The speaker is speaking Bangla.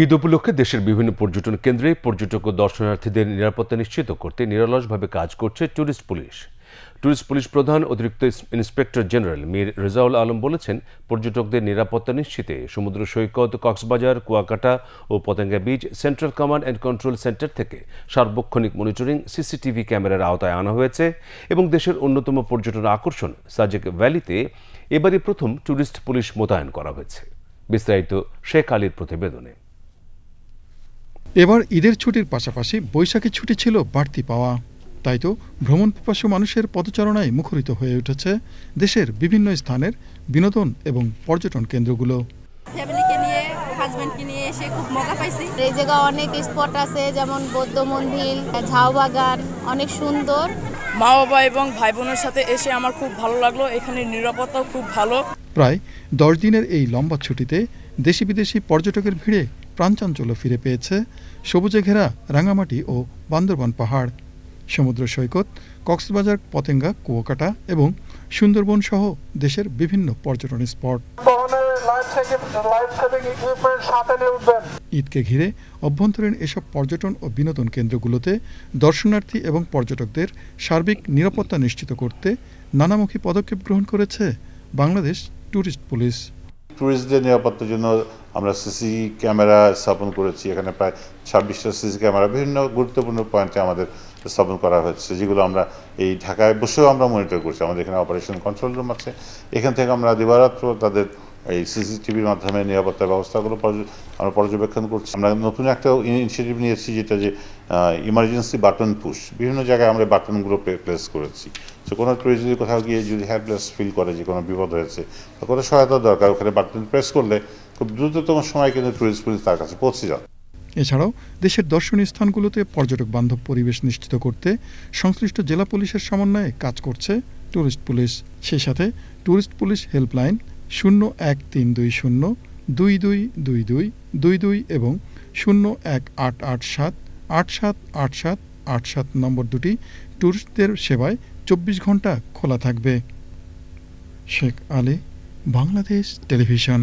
ঈদ উপলক্ষে দেশের বিভিন্ন পর্যটন কেন্দ্রে পর্যটক ও দর্শনার্থীদের নিরাপত্তা নিশ্চিত করতে নিরলসভাবে কাজ করছে ট্যুরিস্ট পুলিশ ট্যুরিস্ট পুলিশ প্রধান অতিরিক্ত ইন্সপেক্টর জেনারেল মীর রেজাউল আলম বলেছেন পর্যটকদের নিরাপত্তা নিশ্চিতে সমুদ্র সৈকত কক্সবাজার কুয়াকাটা ও Patenga beach central command and control centre থেকে সার্বক্ষণিক মনিটরিং সিসিটিভি ক্যামেরার আওতায় আনা হয়েছে এবং দেশের অন্যতম পর্যটন আকর্ষণ সাজেক ভ্যালিতে এবারই প্রথম ট্যুরিস্ট পুলিশ মোতায়েন করা হয়েছে বিস্তারিত শেখ আলীর প্রতিবেদনে এবার ঈদের ছুটির পাশাপাশি বৈশাখী ছুটি ছিল বাড়তি পাওয়া তাই তো ভ্রমণ পিপাসু মানুষের পদচারণায় মুখরিত হয়ে উঠেছে দেশের বিভিন্ন স্থানের বিনোদন এবং পর্যটন কেন্দ্রগুলো হাজব্যান্ডকে নিয়ে এসে খুব মজা পাইছি এই জায়গা অনেক স্পট আছে যেমন বৌদ্ধ মন্দির ঝাউ অনেক সুন্দর মা বাবা এবং ভাই বোনের সাথে এসে আমার খুব ভালো লাগলো এখানে নিরাপত্তাও খুব ভালো প্রায় দশ দিনের এই লম্বা ছুটিতে দেশি বিদেশি পর্যটকের ভিড়ে প্রাণচাঞ্চল্য ফিরে পেয়েছে সবুজে ঘেরা রাঙামাটি ও বান্দরবান পাহাড় সমুদ্র সৈকত কক্সবাজার পতেঙ্গা কুয়াকাটা এবং সুন্দরবন সহ দেশের বিভিন্ন পর্যটন স্পট ঈদকে ঘিরে অভ্যন্তরীণ এসব পর্যটন ও বিনোদন কেন্দ্রগুলোতে দর্শনার্থী এবং পর্যটকদের সার্বিক নিরাপত্তা নিশ্চিত করতে নানামুখী পদক্ষেপ গ্রহণ করেছে বাংলাদেশ ট্যুরিস্ট পুলিশ ট্যুরিস্টদের নিরাপত্তার জন্য আমরা সিসি ক্যামেরা স্থাপন করেছি এখানে প্রায় ছাব্বিশটা সিসি ক্যামেরা বিভিন্ন গুরুত্বপূর্ণ পয়েন্টে আমাদের স্থাপন করা হয়েছে যেগুলো আমরা এই ঢাকায় বসেও আমরা মনিটর করছি আমাদের এখানে অপারেশন কন্ট্রোল রুম আছে এখান থেকে আমরা দিবারাত্র তাদের এই সিসিটিভির মাধ্যমে নিরাপত্তা ব্যবস্থাগুলো আমরা পর্যবেক্ষণ করছি আমরা নতুন একটা ইনিশিয়েটিভ নিয়েছি যেটা যে ইমার্জেন্সি বাটন পুশ বিভিন্ন জায়গায় আমরা বাটনগুলো প্লেস করেছি সো কোনো কেউ যদি কোথাও গিয়ে যদি হেল্পলেস ফিল করে যে কোনো বিপদ হয়েছে তো কোনো সহায়তা দরকার ওখানে বাটন প্রেস করলে খুব দ্রুততম সময় কিন্তু টুরিস্ট পুলিশ তার কাছে পৌঁছে যায় এছাড়াও দেশের দর্শনীয় স্থানগুলোতে পর্যটক বান্ধব পরিবেশ নিশ্চিত করতে সংশ্লিষ্ট জেলা পুলিশের সমন্বয়ে কাজ করছে ট্যুরিস্ট পুলিশ সেই সাথে ট্যুরিস্ট পুলিশ হেল্পলাইন শূন্য এক তিন দুই শূন্য দুই দুই দুই দুই দুই দুই এবং শূন্য এক আট আট সাত আট সাত আট সাত আট সাত নম্বর দুটি ট্যুরিস্টদের সেবায় চব্বিশ ঘন্টা খোলা থাকবে শেখ আলী বাংলাদেশ টেলিভিশন